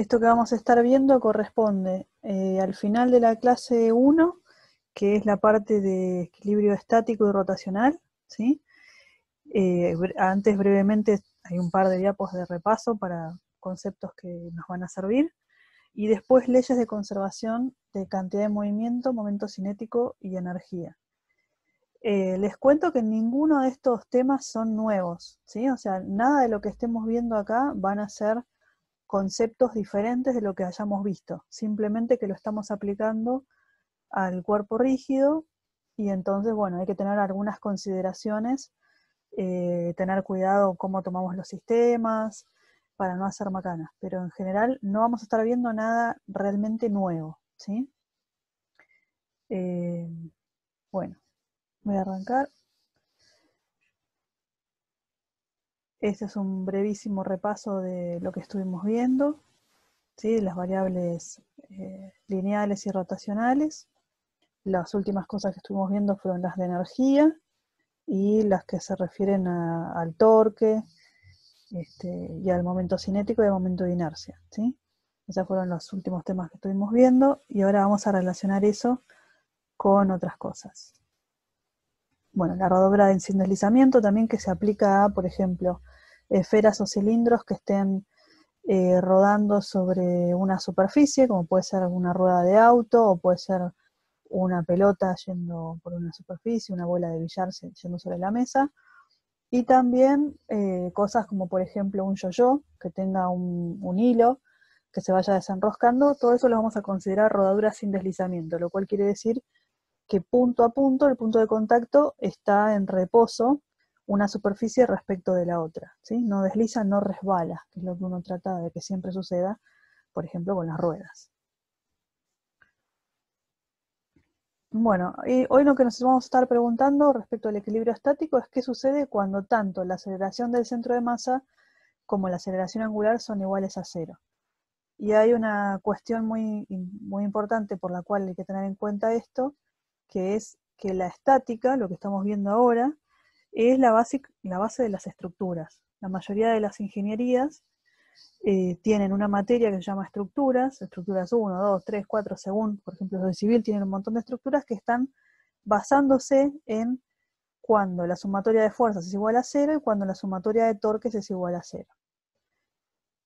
Esto que vamos a estar viendo corresponde eh, al final de la clase 1, que es la parte de equilibrio estático y rotacional. ¿sí? Eh, antes brevemente hay un par de diapos de repaso para conceptos que nos van a servir. Y después leyes de conservación de cantidad de movimiento, momento cinético y energía. Eh, les cuento que ninguno de estos temas son nuevos, ¿sí? O sea, nada de lo que estemos viendo acá van a ser conceptos diferentes de lo que hayamos visto, simplemente que lo estamos aplicando al cuerpo rígido y entonces, bueno, hay que tener algunas consideraciones, eh, tener cuidado cómo tomamos los sistemas para no hacer macanas, pero en general no vamos a estar viendo nada realmente nuevo, ¿sí? Eh, bueno, voy a arrancar. Este es un brevísimo repaso de lo que estuvimos viendo, ¿sí? las variables eh, lineales y rotacionales. Las últimas cosas que estuvimos viendo fueron las de energía y las que se refieren al torque este, y al momento cinético y al momento de inercia. ¿sí? Esos fueron los últimos temas que estuvimos viendo y ahora vamos a relacionar eso con otras cosas bueno, la rodadura sin deslizamiento también que se aplica a, por ejemplo, esferas o cilindros que estén eh, rodando sobre una superficie, como puede ser una rueda de auto o puede ser una pelota yendo por una superficie, una bola de billar yendo sobre la mesa. Y también eh, cosas como, por ejemplo, un yo-yo que tenga un, un hilo que se vaya desenroscando, todo eso lo vamos a considerar rodadura sin deslizamiento, lo cual quiere decir que punto a punto el punto de contacto está en reposo una superficie respecto de la otra. ¿sí? No desliza, no resbala, que es lo que uno trata de que siempre suceda, por ejemplo, con las ruedas. Bueno, y hoy lo que nos vamos a estar preguntando respecto al equilibrio estático es qué sucede cuando tanto la aceleración del centro de masa como la aceleración angular son iguales a cero. Y hay una cuestión muy, muy importante por la cual hay que tener en cuenta esto, que es que la estática, lo que estamos viendo ahora, es la base, de las estructuras. La mayoría de las ingenierías eh, tienen una materia que se llama estructuras, estructuras 1, 2, 3, 4, según, por ejemplo, los de civil tienen un montón de estructuras que están basándose en cuando la sumatoria de fuerzas es igual a cero y cuando la sumatoria de torques es igual a cero.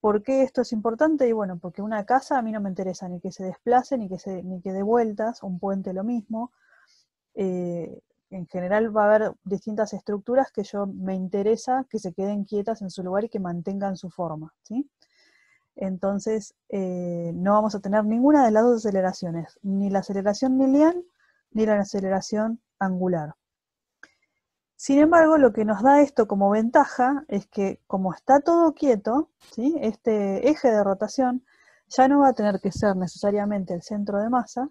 ¿Por qué esto es importante? Y bueno, porque una casa a mí no me interesa ni que se desplace, ni que, se, ni que dé vueltas, un puente lo mismo, eh, en general va a haber distintas estructuras que yo me interesa que se queden quietas en su lugar y que mantengan su forma, Entonces, eh, no vamos a tener ninguna de las dos aceleraciones, ni la aceleración lineal ni la aceleración angular. Sin embargo, lo que nos da esto como ventaja es que como está todo quieto, ¿sí? este eje de rotación ya no va a tener que ser necesariamente el centro de masa,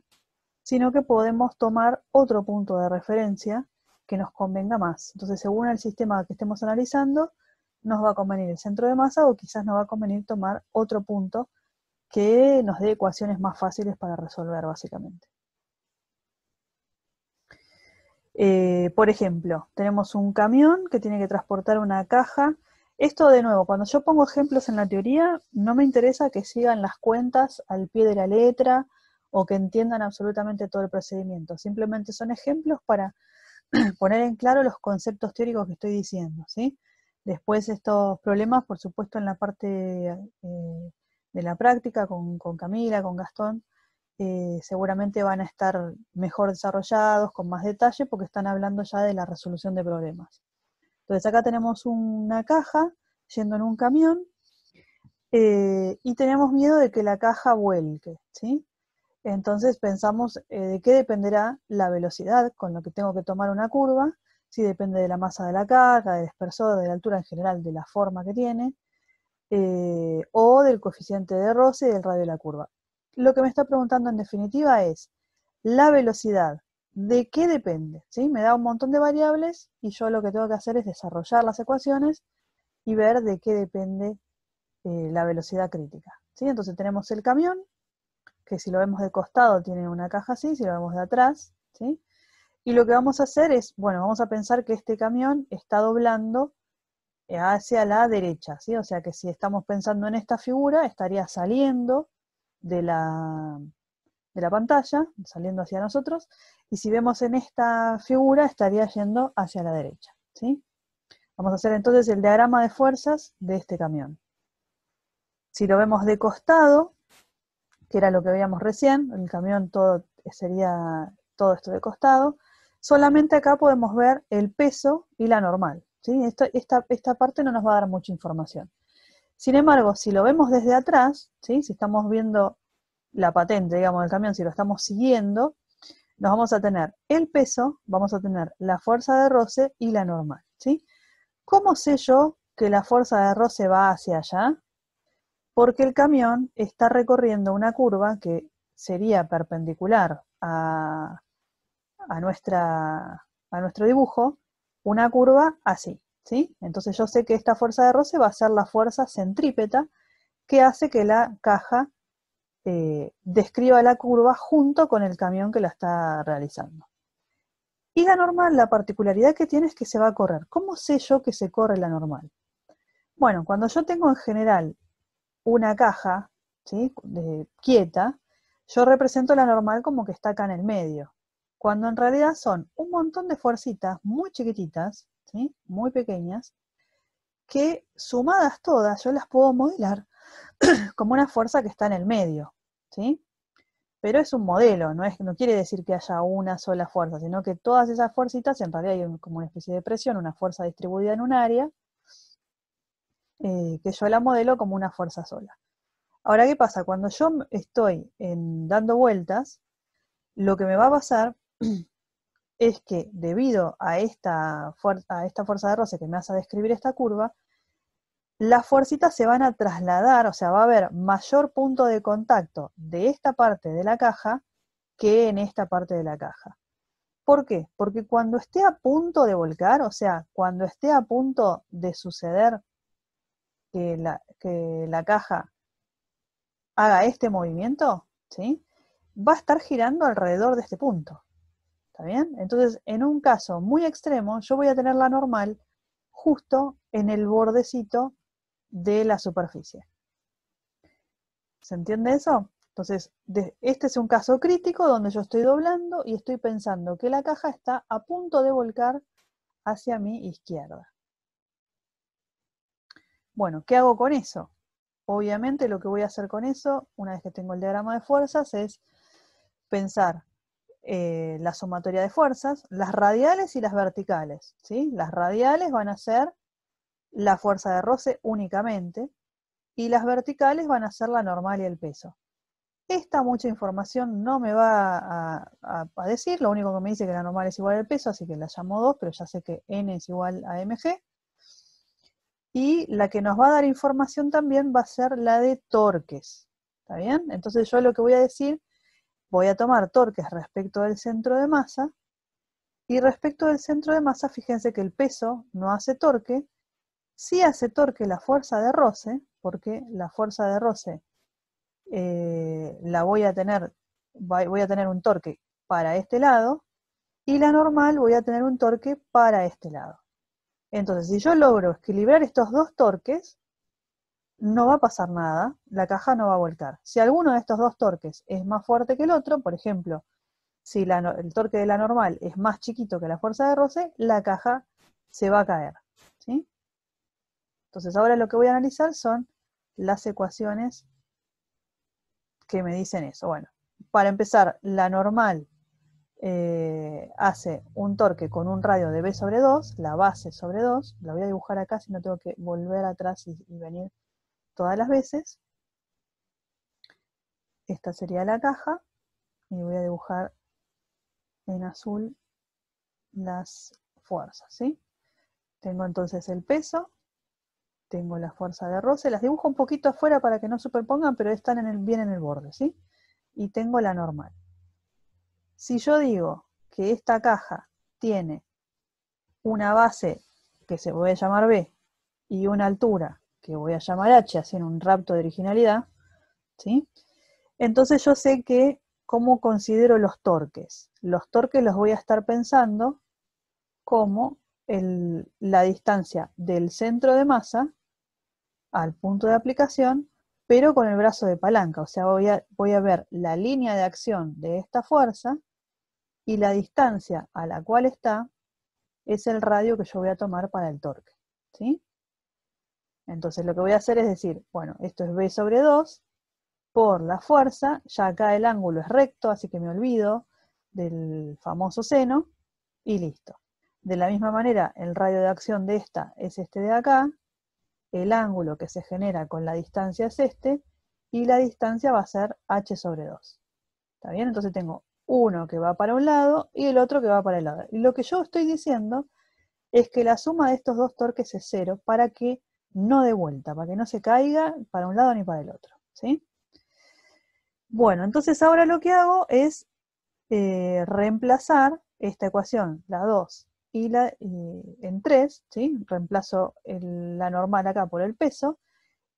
sino que podemos tomar otro punto de referencia que nos convenga más. Entonces, según el sistema que estemos analizando, nos va a convenir el centro de masa o quizás nos va a convenir tomar otro punto que nos dé ecuaciones más fáciles para resolver, básicamente. Eh, por ejemplo, tenemos un camión que tiene que transportar una caja. Esto de nuevo, cuando yo pongo ejemplos en la teoría, no me interesa que sigan las cuentas al pie de la letra, o que entiendan absolutamente todo el procedimiento. Simplemente son ejemplos para poner en claro los conceptos teóricos que estoy diciendo. ¿sí? Después estos problemas, por supuesto, en la parte eh, de la práctica con, Camila, con Gastón, eh, seguramente van a estar mejor desarrollados, con más detalle, porque están hablando ya de la resolución de problemas. Entonces acá tenemos una caja yendo en un camión eh, y tenemos miedo de que la caja vuelque. ¿sí? Entonces pensamos eh, de qué dependerá la velocidad con lo que tengo que tomar una curva, si depende de la masa de la carga, del espesor, de la altura en general, de la forma que tiene, eh, o del coeficiente de roce y del radio de la curva. Lo que me está preguntando en definitiva es la velocidad, ¿de qué depende? ¿Sí? Me da un montón de variables y yo lo que tengo que hacer es desarrollar las ecuaciones y ver de qué depende eh, la velocidad crítica. ¿Sí? Entonces tenemos el camión, que si lo vemos de costado tiene una caja así, si lo vemos de atrás, ¿sí? Y lo que vamos a hacer es, bueno, vamos a pensar que este camión está doblando hacia la derecha, ¿sí? O sea que si estamos pensando en esta figura, estaría saliendo de la, de la pantalla, saliendo hacia nosotros, y si vemos en esta figura, estaría yendo hacia la derecha, ¿sí? Vamos a hacer entonces el diagrama de fuerzas de este camión. Si lo vemos de costado, que era lo que veíamos recién, el camión todo sería todo esto de costado. Solamente acá podemos ver el peso y la normal. esta, parte no nos va a dar mucha información. Sin embargo, si lo vemos desde atrás, ¿sí? si estamos viendo la patente, digamos, del camión, si lo estamos siguiendo, nos vamos a tener el peso, vamos a tener la fuerza de roce y la normal. ¿sí? ¿Cómo sé yo que la fuerza de roce va hacia allá? porque el camión está recorriendo una curva que sería perpendicular a, nuestra, a nuestro dibujo, una curva así, ¿sí? Entonces yo sé que esta fuerza de roce va a ser la fuerza centrípeta que hace que la caja eh, describa la curva junto con el camión que la está realizando. Y la normal, la particularidad que tiene es que se va a correr. ¿Cómo sé yo que se corre la normal? Bueno, cuando yo tengo en general una caja, ¿sí? De, quieta, yo represento la normal como que está acá en el medio, cuando en realidad son un montón de fuercitas muy chiquititas, ¿sí? muy pequeñas, que sumadas todas yo las puedo modelar como una fuerza que está en el medio, ¿sí? Pero es un modelo, no, es, no quiere decir que haya una sola fuerza, sino que todas esas fuercitas, en realidad hay como una especie de presión, una fuerza distribuida en un área, eh, que yo la modelo como una fuerza sola. Ahora, ¿qué pasa? Cuando yo estoy en, dando vueltas, lo que me va a pasar es que debido a esta, esta fuerza de roce que me hace describir esta curva, las fuercitas se van a trasladar, o sea, va a haber mayor punto de contacto de esta parte de la caja que en esta parte de la caja. ¿Por qué? Porque cuando esté a punto de volcar, o sea, cuando esté a punto de suceder que la, que la caja haga este movimiento, ¿sí? va a estar girando alrededor de este punto. ¿Está bien? Entonces, en un caso muy extremo, yo voy a tener la normal justo en el bordecito de la superficie. ¿Se entiende eso? Entonces, este es un caso crítico donde yo estoy doblando y estoy pensando que la caja está a punto de volcar hacia mi izquierda. Bueno, ¿qué hago con eso? Obviamente lo que voy a hacer con eso, una vez que tengo el diagrama de fuerzas, es pensar eh, la sumatoria de fuerzas, las radiales y las verticales. ¿sí? Las radiales van a ser la fuerza de roce únicamente y las verticales van a ser la normal y el peso. Esta mucha información no me va a, a decir, lo único que me dice es que la normal es igual al peso, así que la llamo 2, pero ya sé que n es igual a mg y la que nos va a dar información también va a ser la de torques. ¿Está bien? Entonces yo lo que voy a decir, voy a tomar torques respecto del centro de masa y respecto del centro de masa, fíjense que el peso no hace torque, sí hace torque la fuerza de roce, porque la fuerza de roce eh, la voy a tener, voy a tener un torque para este lado, y la normal voy a tener un torque para este lado. Entonces, si yo logro equilibrar estos dos torques, no va a pasar nada, la caja no va a volcar. Si alguno de estos dos torques es más fuerte que el otro, por ejemplo, si el torque de la normal es más chiquito que la fuerza de roce, la caja se va a caer. Entonces ahora lo que voy a analizar son las ecuaciones que me dicen eso. Bueno, para empezar, la normal eh, hace un torque con un radio de B sobre 2, la base sobre 2, la voy a dibujar acá si no tengo que volver atrás y, venir todas las veces. Esta sería la caja, y voy a dibujar en azul las fuerzas, ¿sí? Tengo entonces el peso, tengo la fuerza de roce, las dibujo un poquito afuera para que no superpongan, pero están bien en el borde, ¿sí? Y tengo la normal. Si yo digo que esta caja tiene una base que se voy a llamar B y una altura que voy a llamar H, en un rapto de originalidad, ¿sí? entonces yo sé que cómo considero los torques. Los torques los voy a estar pensando como la distancia del centro de masa al punto de aplicación pero con el brazo de palanca. O sea, voy a, ver la línea de acción de esta fuerza y la distancia a la cual está es el radio que yo voy a tomar para el torque. ¿sí? Entonces lo que voy a hacer es decir, bueno, esto es B sobre 2 por la fuerza, ya acá el ángulo es recto, así que me olvido del famoso seno, y listo. De la misma manera, el radio de acción de esta es este de acá, el ángulo que se genera con la distancia es este, y la distancia va a ser h sobre 2. ¿Está bien? Entonces tengo uno que va para un lado y el otro que va para el lado. Y lo que yo estoy diciendo es que la suma de estos dos torques es cero para que no dé vuelta, para que no se caiga para un lado ni para el otro. ¿sí? Bueno, entonces ahora lo que hago es eh, reemplazar esta ecuación, la 2, y la, eh, en 3, ¿sí? reemplazo la normal acá por el peso,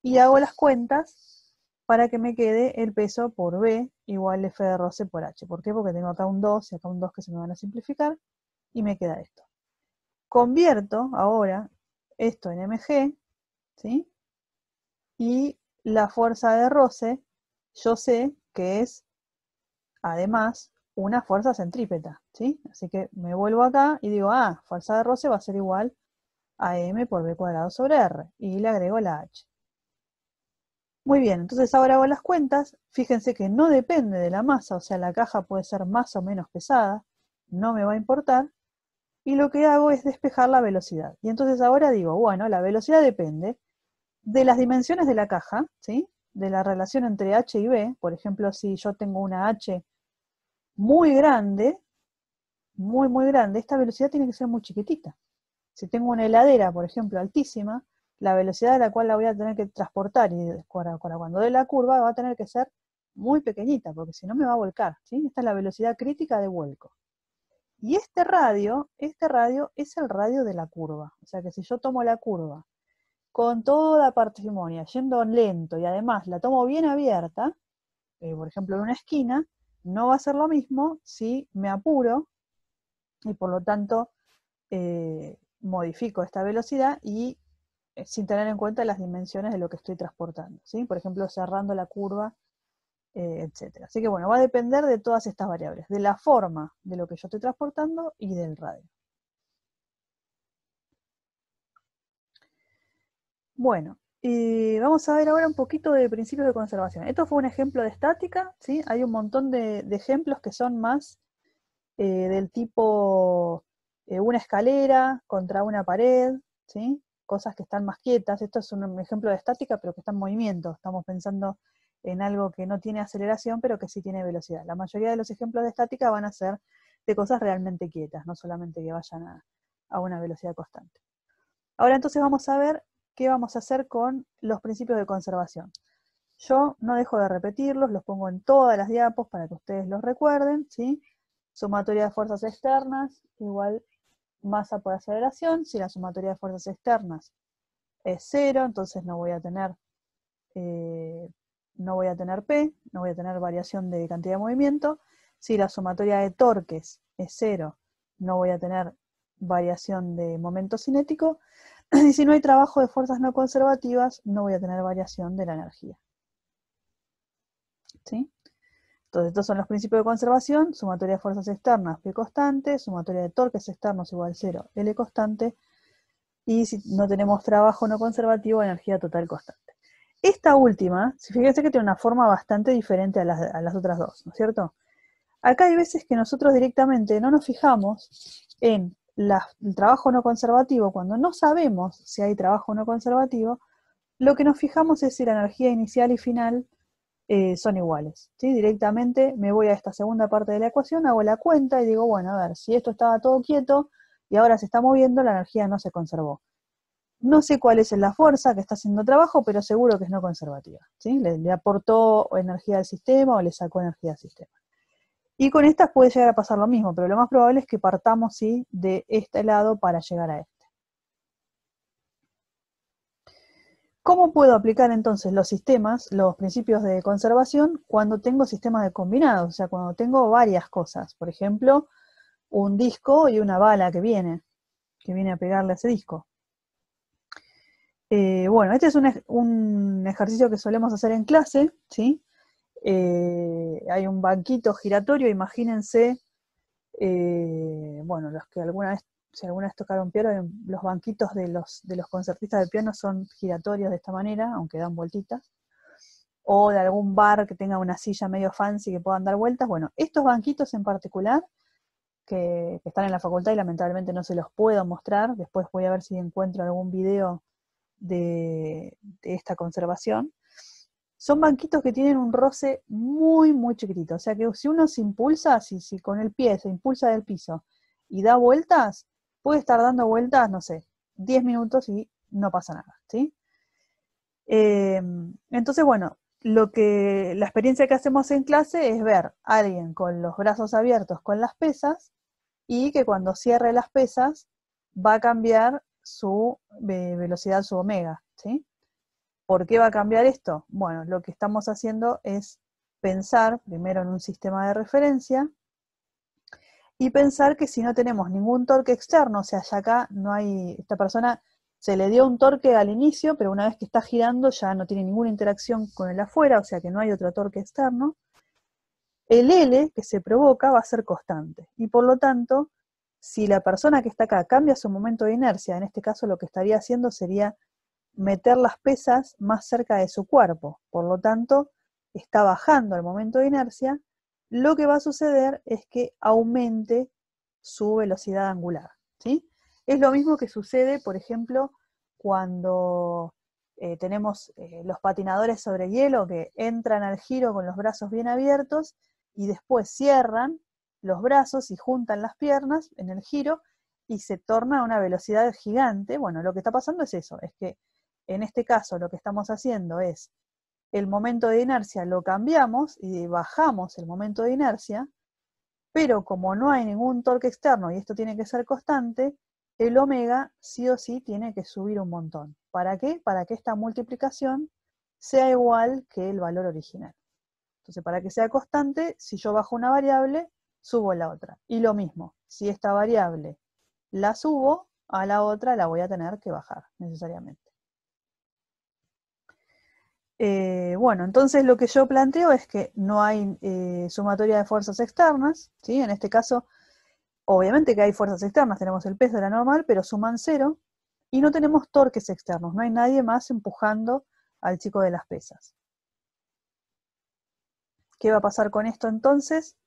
y hago las cuentas para que me quede el peso por B igual F de roce por H. ¿Por qué? Porque tengo acá un 2 y acá un 2 que se me van a simplificar, y me queda esto. Convierto ahora esto en MG, ¿sí? y la fuerza de roce yo sé que es, además, una fuerza centrípeta, ¿sí? Así que me vuelvo acá y digo, ah, fuerza de roce va a ser igual a m por b cuadrado sobre r, y le agrego la h. Muy bien, entonces ahora hago las cuentas, fíjense que no depende de la masa, o sea, la caja puede ser más o menos pesada, no me va a importar, y lo que hago es despejar la velocidad. Y entonces ahora digo, bueno, la velocidad depende de las dimensiones de la caja, ¿sí? de la relación entre h y b, por ejemplo, si yo tengo una h muy grande, muy, muy grande, esta velocidad tiene que ser muy chiquitita. Si tengo una heladera, por ejemplo, altísima, la velocidad a la cual la voy a tener que transportar y cuando dé la curva va a tener que ser muy pequeñita, porque si no me va a volcar. ¿sí? Esta es la velocidad crítica de vuelco. Y este radio, este radio es el radio de la curva. O sea que si yo tomo la curva con toda parsimonia, yendo lento y además la tomo bien abierta, eh, por ejemplo en una esquina, no va a ser lo mismo si me apuro y por lo tanto eh, modifico esta velocidad y eh, sin tener en cuenta las dimensiones de lo que estoy transportando, ¿sí? por ejemplo cerrando la curva, eh, etc. Así que bueno, va a depender de todas estas variables, de la forma de lo que yo estoy transportando y del radio. Bueno, y vamos a ver ahora un poquito de principios de conservación. Esto fue un ejemplo de estática, ¿sí? Hay un montón de, ejemplos que son más eh, del tipo eh, una escalera contra una pared, ¿sí? Cosas que están más quietas. Esto es un ejemplo de estática, pero que está en movimiento. Estamos pensando en algo que no tiene aceleración, pero que sí tiene velocidad. La mayoría de los ejemplos de estática van a ser de cosas realmente quietas, no solamente que vayan a una velocidad constante. Ahora entonces vamos a ver qué vamos a hacer con los principios de conservación. Yo no dejo de repetirlos, los pongo en todas las diapos para que ustedes los recuerden, ¿sí? Sumatoria de fuerzas externas igual masa por aceleración, si la sumatoria de fuerzas externas es cero, entonces no voy a tener eh, no voy a tener P, no voy a tener variación de cantidad de movimiento. Si la sumatoria de torques es cero, no voy a tener variación de momento cinético. Y si no hay trabajo de fuerzas no conservativas, no voy a tener variación de la energía. ¿Sí? Entonces, estos son los principios de conservación, sumatoria de fuerzas externas, P constante, sumatoria de torques externos igual a 0, L constante, y si no tenemos trabajo no conservativo, energía total constante. Esta última, fíjense que tiene una forma bastante diferente a las, a las otras dos, ¿no es cierto? Acá hay veces que nosotros directamente no nos fijamos en el trabajo no conservativo, cuando no sabemos si hay trabajo no conservativo, lo que nos fijamos es si la energía inicial y final eh, son iguales. Directamente me voy a esta segunda parte de la ecuación, hago la cuenta y digo, bueno, a ver, si esto estaba todo quieto y ahora se está moviendo, la energía no se conservó. No sé cuál es la fuerza que está haciendo trabajo, pero seguro que es no conservativa. ¿sí? le aportó energía al sistema o le sacó energía al sistema. Y con estas puede llegar a pasar lo mismo, pero lo más probable es que partamos ¿sí? de este lado para llegar a este. ¿Cómo puedo aplicar entonces los sistemas, los principios de conservación, cuando tengo sistemas de combinados? O sea, cuando tengo varias cosas, por ejemplo, un disco y una bala que viene, que viene a pegarle a ese disco. Eh, bueno, este es un, un, ejercicio que solemos hacer en clase, ¿sí? Eh, hay un banquito giratorio, imagínense, eh, bueno, los que alguna vez, si alguna vez tocaron piano, los banquitos de los, concertistas de piano son giratorios de esta manera, aunque dan vueltitas, o de algún bar que tenga una silla medio fancy que puedan dar vueltas. Bueno, estos banquitos en particular, que, están en la facultad y lamentablemente no se los puedo mostrar, después voy a ver si encuentro algún video de esta conservación son banquitos que tienen un roce muy, muy chiquitito. O sea que si uno se impulsa, si, si con el pie se impulsa del piso y da vueltas, puede estar dando vueltas, no sé, 10 minutos y no pasa nada, ¿sí? Em, entonces, bueno, lo que la experiencia que hacemos en clase es ver a alguien con los brazos abiertos con las pesas y que cuando cierre las pesas va a cambiar su velocidad, su omega, ¿sí? ¿Por qué va a cambiar esto? Bueno, lo que estamos haciendo es pensar primero en un sistema de referencia y pensar que si no tenemos ningún torque externo, o sea, ya acá no hay, esta persona se le dio un torque al inicio, pero una vez que está girando ya no tiene ninguna interacción con el afuera, o sea que no hay otro torque externo, el L que se provoca va a ser constante. Y por lo tanto, si la persona que está acá cambia su momento de inercia, en este caso lo que estaría haciendo sería meter las pesas más cerca de su cuerpo. Por lo tanto, está bajando el momento de inercia. Lo que va a suceder es que aumente su velocidad angular. ¿sí? Es lo mismo que sucede, por ejemplo, cuando eh, tenemos eh, los patinadores sobre hielo que entran al giro con los brazos bien abiertos y después cierran los brazos y juntan las piernas en el giro y se torna a una velocidad gigante. Bueno, lo que está pasando es eso, es que en este caso lo que estamos haciendo es el momento de inercia lo cambiamos y bajamos el momento de inercia, pero como no hay ningún torque externo y esto tiene que ser constante, el omega sí o sí tiene que subir un montón. ¿Para qué? Para que esta multiplicación sea igual que el valor original. Entonces, para que sea constante, si yo bajo una variable, subo la otra. Y lo mismo, si esta variable la subo, a la otra la voy a tener que bajar necesariamente. Eh, bueno, entonces lo que yo planteo es que no hay eh, sumatoria de fuerzas externas, ¿sí? En este caso, obviamente que hay fuerzas externas, tenemos el peso de la normal, pero suman cero, y no tenemos torques externos, no hay nadie más empujando al chico de las pesas. ¿Qué va a pasar con esto entonces?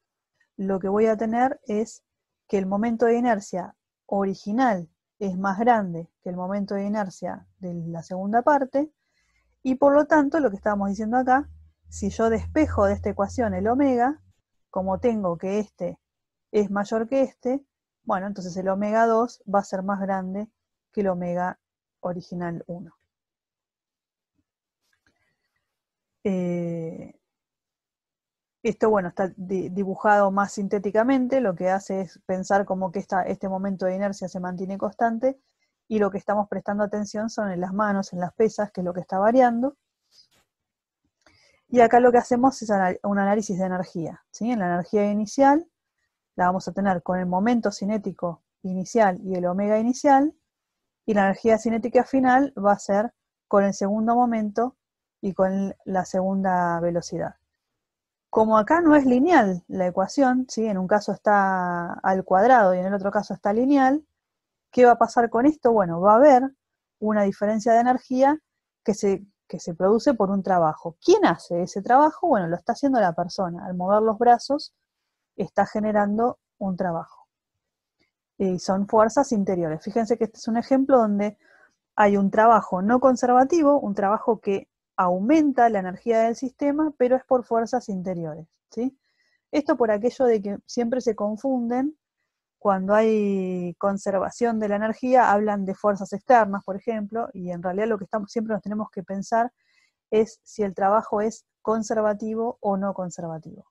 Lo que voy a tener es que el momento de inercia original es más grande que el momento de inercia de la segunda parte, y por lo tanto, lo que estábamos diciendo acá, si yo despejo de esta ecuación el omega, como tengo que este es mayor que este, bueno, entonces el omega 2 va a ser más grande que el omega original 1. Eh, esto, bueno, está dibujado más sintéticamente, lo que hace es pensar como que este momento de inercia se mantiene constante, y lo que estamos prestando atención son en las manos, en las pesas, que es lo que está variando. Y acá lo que hacemos es un análisis de energía. ¿sí? En la energía inicial la vamos a tener con el momento cinético inicial y el omega inicial, y la energía cinética final va a ser con el segundo momento y con la segunda velocidad. Como acá no es lineal la ecuación, ¿sí? en un caso está al cuadrado y en el otro caso está lineal, ¿Qué va a pasar con esto? Bueno, va a haber una diferencia de energía que se, se produce por un trabajo. ¿Quién hace ese trabajo? Bueno, lo está haciendo la persona. Al mover los brazos, está generando un trabajo. Y son fuerzas interiores. Fíjense que este es un ejemplo donde hay un trabajo no conservativo, un trabajo que aumenta la energía del sistema, pero es por fuerzas interiores. ¿sí? Esto por aquello de que siempre se confunden cuando hay conservación de la energía, hablan de fuerzas externas, por ejemplo, y en realidad lo que siempre nos tenemos que pensar es si el trabajo es conservativo o no conservativo.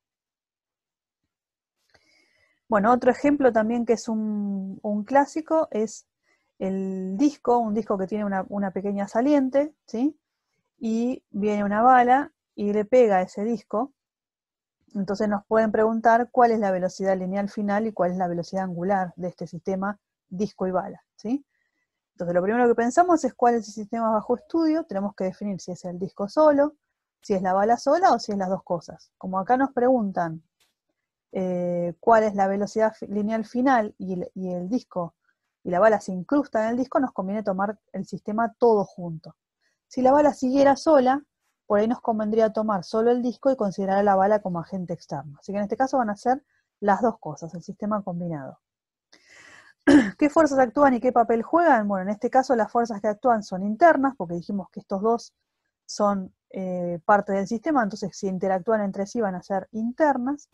Bueno, otro ejemplo también que es un, clásico es el disco, un disco que tiene una, pequeña saliente, ¿sí? Y viene una bala y le pega a ese disco, entonces nos pueden preguntar cuál es la velocidad lineal final y cuál es la velocidad angular de este sistema disco y bala. ¿sí? Entonces lo primero que pensamos es cuál es el sistema bajo estudio, tenemos que definir si es el disco solo, si es la bala sola o si es las dos cosas. Como acá nos preguntan eh, cuál es la velocidad lineal final y y el disco y la bala se incrusta en el disco, nos conviene tomar el sistema todo junto. Si la bala siguiera sola, por ahí nos convendría tomar solo el disco y considerar a la bala como agente externo. Así que en este caso van a ser las dos cosas, el sistema combinado. ¿Qué fuerzas actúan y qué papel juegan? Bueno, en este caso las fuerzas que actúan son internas, porque dijimos que estos dos son eh, parte del sistema, entonces si interactúan entre sí van a ser internas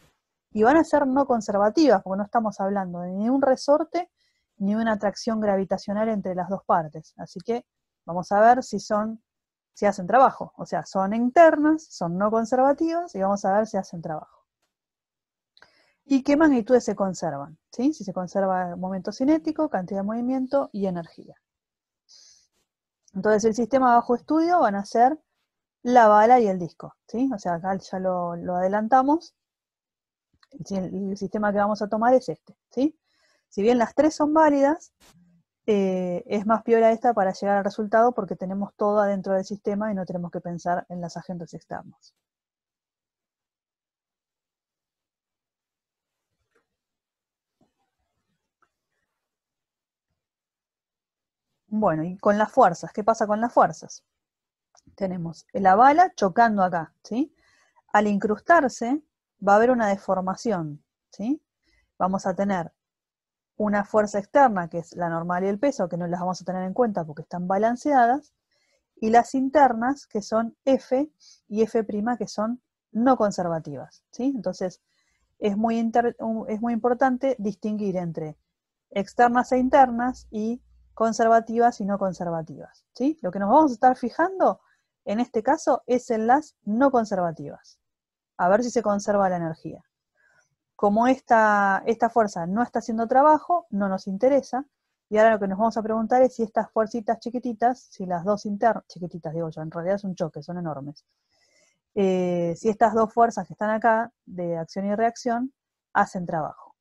y van a ser no conservativas, porque no estamos hablando de ni un resorte ni una atracción gravitacional entre las dos partes. Así que vamos a ver si son si hacen trabajo. O sea, son internas, son no conservativas y vamos a ver si hacen trabajo. ¿Y qué magnitudes se conservan? ¿Sí? Si se conserva momento cinético, cantidad de movimiento y energía. Entonces el sistema bajo estudio van a ser la bala y el disco. ¿sí? O sea, acá ya lo, adelantamos. El, el, sistema que vamos a tomar es este. ¿sí? Si bien las tres son válidas, eh, es más piora esta para llegar al resultado porque tenemos todo adentro del sistema y no tenemos que pensar en las agentes externas. Bueno, y con las fuerzas, ¿qué pasa con las fuerzas? Tenemos la bala chocando acá, ¿sí? Al incrustarse va a haber una deformación, ¿sí? Vamos a tener una fuerza externa, que es la normal y el peso, que no las vamos a tener en cuenta porque están balanceadas, y las internas, que son F y F', que son no conservativas. ¿sí? Entonces, es muy, es muy importante distinguir entre externas e internas y conservativas y no conservativas. ¿sí? Lo que nos vamos a estar fijando en este caso es en las no conservativas, a ver si se conserva la energía como esta, fuerza no está haciendo trabajo, no nos interesa. Y ahora lo que nos vamos a preguntar es si estas fuercitas chiquititas, si las dos internas, chiquititas digo yo, en realidad son choques son enormes. Eh, si estas dos fuerzas que están acá, de acción y reacción, hacen trabajo.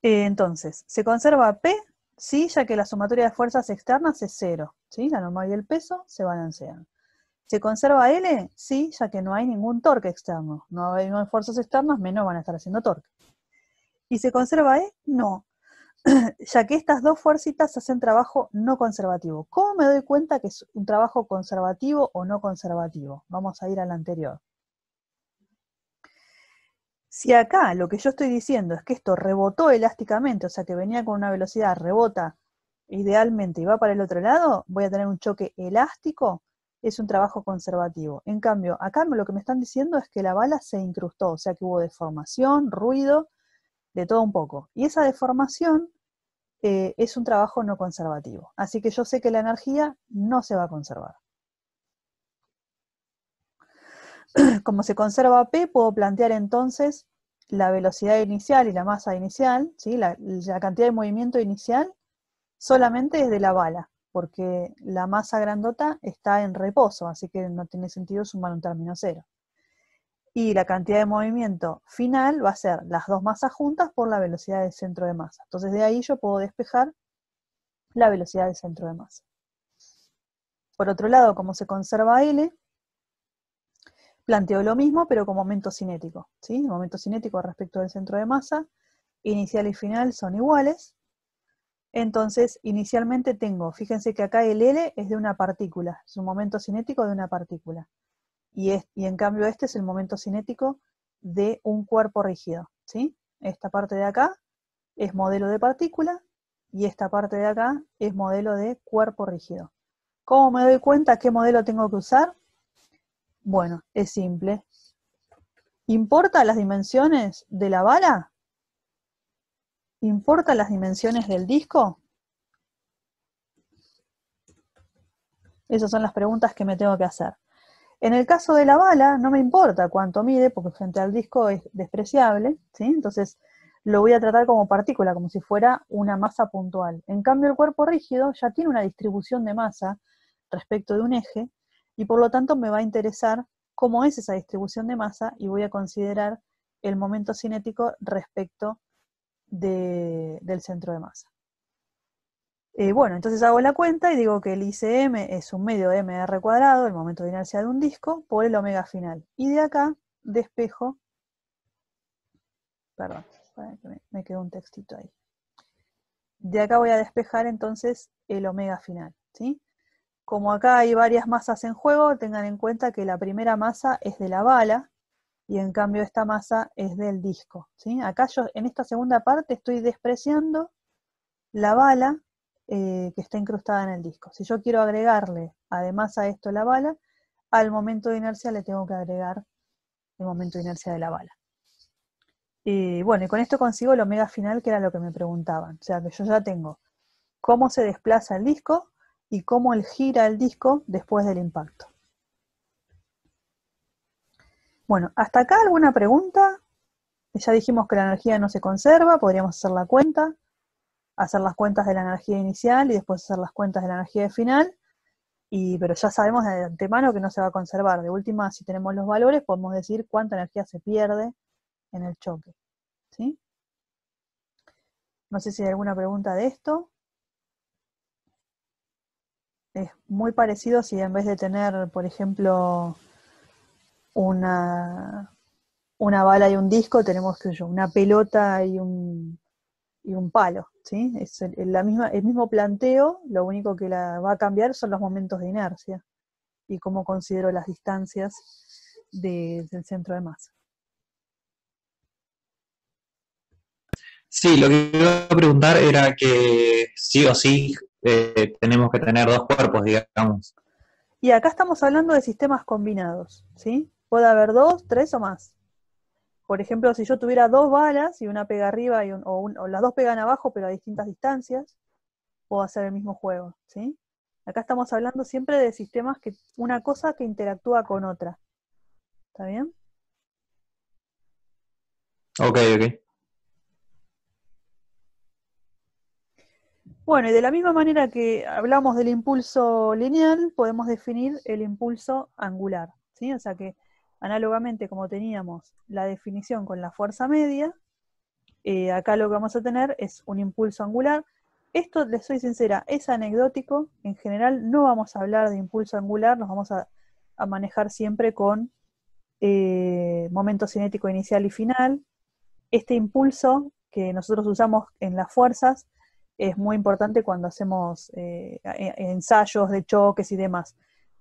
Eh, entonces, se conserva P, sí, ya que la sumatoria de fuerzas externas es cero, ¿sí? la normal y el peso se balancean. ¿Se conserva L? Sí, ya que no hay ningún torque externo. No hay, no fuerzas externas, menos van a estar haciendo torque. ¿Y se conserva E? No, ya que estas dos fuercitas hacen trabajo no conservativo. ¿Cómo me doy cuenta que es un trabajo conservativo o no conservativo? Vamos a ir al anterior. Si acá lo que yo estoy diciendo es que esto rebotó elásticamente, o sea que venía con una velocidad rebota idealmente y va para el otro lado, voy a tener un choque elástico es un trabajo conservativo. En cambio, acá lo que me están diciendo es que la bala se incrustó, o sea que hubo deformación, ruido, de todo un poco. Y esa deformación eh, es un trabajo no conservativo. Así que yo sé que la energía no se va a conservar. Como se conserva P, puedo plantear entonces la velocidad inicial y la masa inicial, ¿sí? la, la cantidad de movimiento inicial solamente es de la bala, porque la masa grandota está en reposo, así que no tiene sentido sumar un término cero. Y la cantidad de movimiento final va a ser las dos masas juntas por la velocidad del centro de masa. Entonces de ahí yo puedo despejar la velocidad del centro de masa. Por otro lado, como se conserva L, planteo lo mismo, pero con momento cinético. ¿sí? momento cinético respecto del centro de masa, inicial y final son iguales. Entonces, inicialmente tengo, fíjense que acá el L es de una partícula, es un momento cinético de una partícula. Y, en cambio este es el momento cinético de un cuerpo rígido. ¿sí? Esta parte de acá es modelo de partícula y esta parte de acá es modelo de cuerpo rígido. ¿Cómo me doy cuenta qué modelo tengo que usar? Bueno, es simple. ¿Importa las dimensiones de la bala? ¿Importa las dimensiones del disco? Esas son las preguntas que me tengo que hacer. En el caso de la bala, no me importa cuánto mide, porque frente al disco es despreciable, ¿sí? Entonces lo voy a tratar como partícula, como si fuera una masa puntual. En cambio, el cuerpo rígido ya tiene una distribución de masa respecto de un eje, y por lo tanto me va a interesar cómo es esa distribución de masa, y voy a considerar el momento cinético respecto de, del centro de masa. Eh, bueno, entonces hago la cuenta y digo que el ICM es un medio de mr cuadrado, el momento de inercia de un disco, por el omega final. Y de acá despejo, perdón, me quedó un textito ahí. De acá voy a despejar entonces el omega final. ¿sí? Como acá hay varias masas en juego, tengan en cuenta que la primera masa es de la bala, y en cambio esta masa es del disco. ¿sí? Acá yo en esta segunda parte estoy despreciando la bala eh, que está incrustada en el disco. Si yo quiero agregarle además a esto la bala, al momento de inercia le tengo que agregar el momento de inercia de la bala. Y bueno, y con esto consigo el omega final, que era lo que me preguntaban. O sea, que yo ya tengo cómo se desplaza el disco y cómo él gira el disco después del impacto. Bueno, ¿hasta acá alguna pregunta? Ya dijimos que la energía no se conserva, podríamos hacer la cuenta, hacer las cuentas de la energía inicial y después hacer las cuentas de la energía final, pero ya sabemos de antemano que no se va a conservar. De última, si tenemos los valores, podemos decir cuánta energía se pierde en el choque. No sé si hay alguna pregunta de esto. Es muy parecido si en vez de tener, por ejemplo, una, bala y un disco, tenemos que yo, una pelota y un, y un palo. ¿sí? Es el, la misma, el mismo planteo, lo único que la va a cambiar son los momentos de inercia y cómo considero las distancias del centro de masa. Sí, lo que iba a preguntar era que sí o sí eh, tenemos que tener dos cuerpos, digamos. Y acá estamos hablando de sistemas combinados, ¿sí? Puede haber dos, tres o más. Por ejemplo, si yo tuviera dos balas y una pega arriba y o, las dos pegan abajo, pero a distintas distancias, puedo hacer el mismo juego. ¿sí? Acá estamos hablando siempre de sistemas que una cosa que interactúa con otra. ¿Está bien? Ok, ok. Bueno, y de la misma manera que hablamos del impulso lineal, podemos definir el impulso angular. ¿sí? O sea que Análogamente, como teníamos la definición con la fuerza media, eh, acá lo que vamos a tener es un impulso angular. Esto, les soy sincera, es anecdótico. En general no vamos a hablar de impulso angular, nos vamos a, manejar siempre con eh, momento cinético inicial y final. Este impulso que nosotros usamos en las fuerzas es muy importante cuando hacemos eh, e, ensayos de choques y demás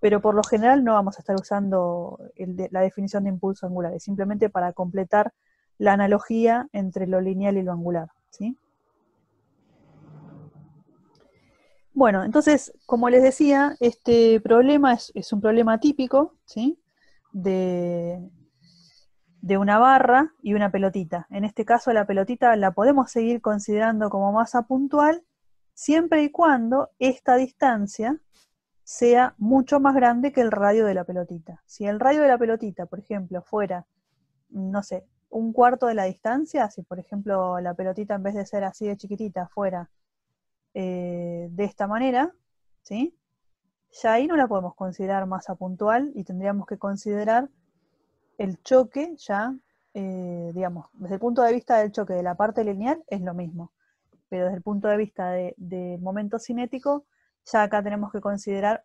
pero por lo general no vamos a estar usando la definición de impulso angular, es simplemente para completar la analogía entre lo lineal y lo angular. ¿sí? Bueno, entonces, como les decía, este problema es, un problema típico ¿sí? de, de una barra y una pelotita. En este caso, la pelotita la podemos seguir considerando como masa puntual siempre y cuando esta distancia sea mucho más grande que el radio de la pelotita. Si el radio de la pelotita, por ejemplo, fuera, no sé, un cuarto de la distancia, si por ejemplo la pelotita en vez de ser así de chiquitita fuera eh, de esta manera, ¿sí? Ya ahí no la podemos considerar masa puntual y tendríamos que considerar el choque ya, eh, digamos, desde el punto de vista del choque de la parte lineal es lo mismo, pero desde el punto de vista del de momento cinético ya acá tenemos que considerar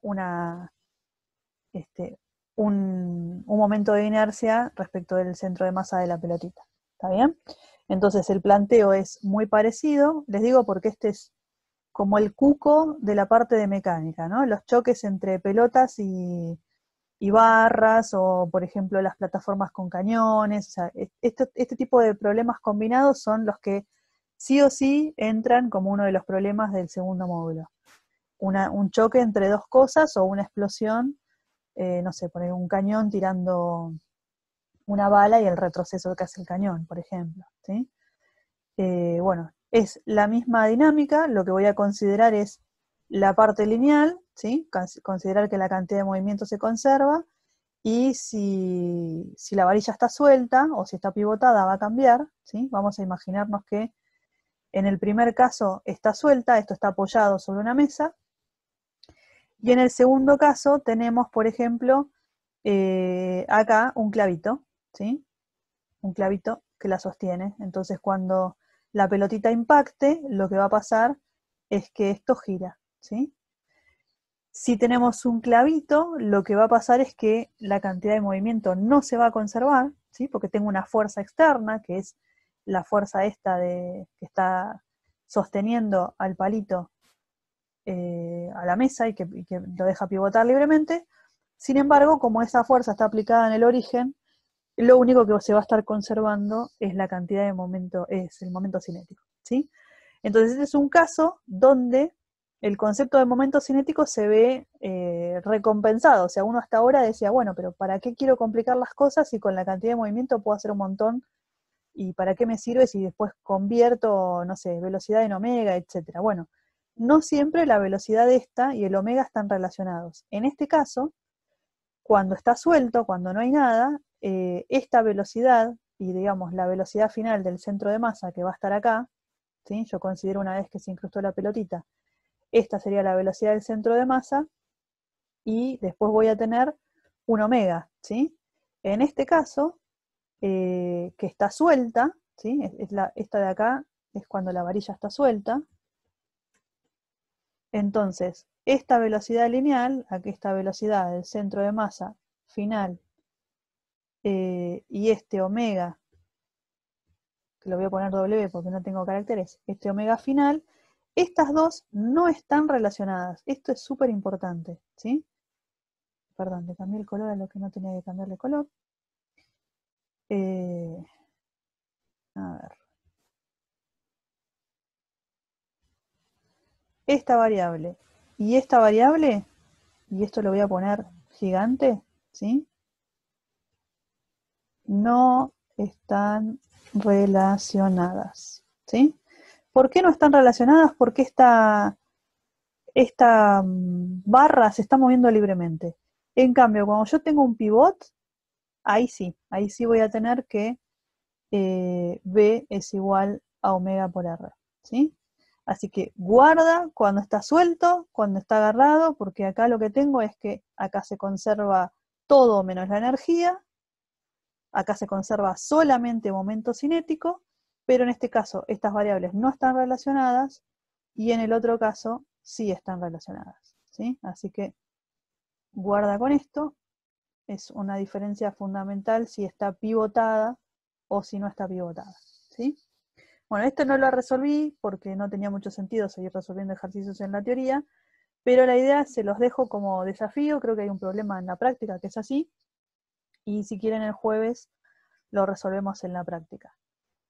este, un, momento de inercia respecto del centro de masa de la pelotita. ¿Está bien? Entonces el planteo es muy parecido, les digo porque este es como el cuco de la parte de mecánica, ¿no? Los choques entre pelotas y, barras, o por ejemplo las plataformas con cañones, este tipo de problemas combinados son los que sí o sí entran como uno de los problemas del segundo módulo un choque entre dos cosas o una explosión, eh, no sé, poner un cañón tirando una bala y el retroceso que hace el cañón, por ejemplo. ¿sí? Eh, bueno, es la misma dinámica, lo que voy a considerar es la parte lineal, ¿sí? considerar que la cantidad de movimiento se conserva, y si, si, la varilla está suelta o si está pivotada va a cambiar, ¿sí? vamos a imaginarnos que en el primer caso está suelta, esto está apoyado sobre una mesa, y en el segundo caso tenemos, por ejemplo, eh, acá un clavito, ¿sí? Un clavito que la sostiene. Entonces cuando la pelotita impacte, lo que va a pasar es que esto gira, ¿sí? Si tenemos un clavito, lo que va a pasar es que la cantidad de movimiento no se va a conservar, ¿sí? Porque tengo una fuerza externa, que es la fuerza esta de, que está sosteniendo al palito eh, a la mesa y que, lo deja pivotar libremente. Sin embargo, como esa fuerza está aplicada en el origen, lo único que se va a estar conservando es la cantidad de momento, es el momento cinético. ¿sí? Entonces, este es un caso donde el concepto de momento cinético se ve eh, recompensado. O sea, uno hasta ahora decía, bueno, pero ¿para qué quiero complicar las cosas si con la cantidad de movimiento puedo hacer un montón? ¿Y para qué me sirve si después convierto, no sé, velocidad en omega, etcétera? Bueno, no siempre la velocidad esta y el omega están relacionados. En este caso, cuando está suelto, cuando no hay nada, eh, esta velocidad y digamos la velocidad final del centro de masa que va a estar acá, ¿sí? yo considero una vez que se incrustó la pelotita, esta sería la velocidad del centro de masa y después voy a tener un omega. ¿sí? En este caso, eh, que está suelta, ¿sí? esta de acá es cuando la varilla está suelta, entonces, esta velocidad lineal, aquí esta velocidad del centro de masa final eh, y este omega, que lo voy a poner W porque no tengo caracteres, este omega final, estas dos no están relacionadas. Esto es súper importante, ¿sí? Perdón, le cambié el color a lo que no tenía que cambiarle color. Eh, a ver. esta variable y esta variable, y esto lo voy a poner gigante, ¿sí? No están relacionadas, ¿sí? ¿Por qué no están relacionadas? Porque esta, esta mm, barra se está moviendo libremente. En cambio, cuando yo tengo un pivot, ahí sí, ahí sí voy a tener que eh, B es igual a omega por R. ¿sí? Así que guarda cuando está suelto, cuando está agarrado, porque acá lo que tengo es que acá se conserva todo menos la energía, acá se conserva solamente momento cinético, pero en este caso estas variables no están relacionadas y en el otro caso sí están relacionadas. Así que guarda con esto, es una diferencia fundamental si está pivotada o si no está pivotada. ¿sí? Bueno, esto no lo resolví porque no tenía mucho sentido seguir resolviendo ejercicios en la teoría, pero la idea se los dejo como desafío, creo que hay un problema en la práctica que es así, y si quieren el jueves lo resolvemos en la práctica.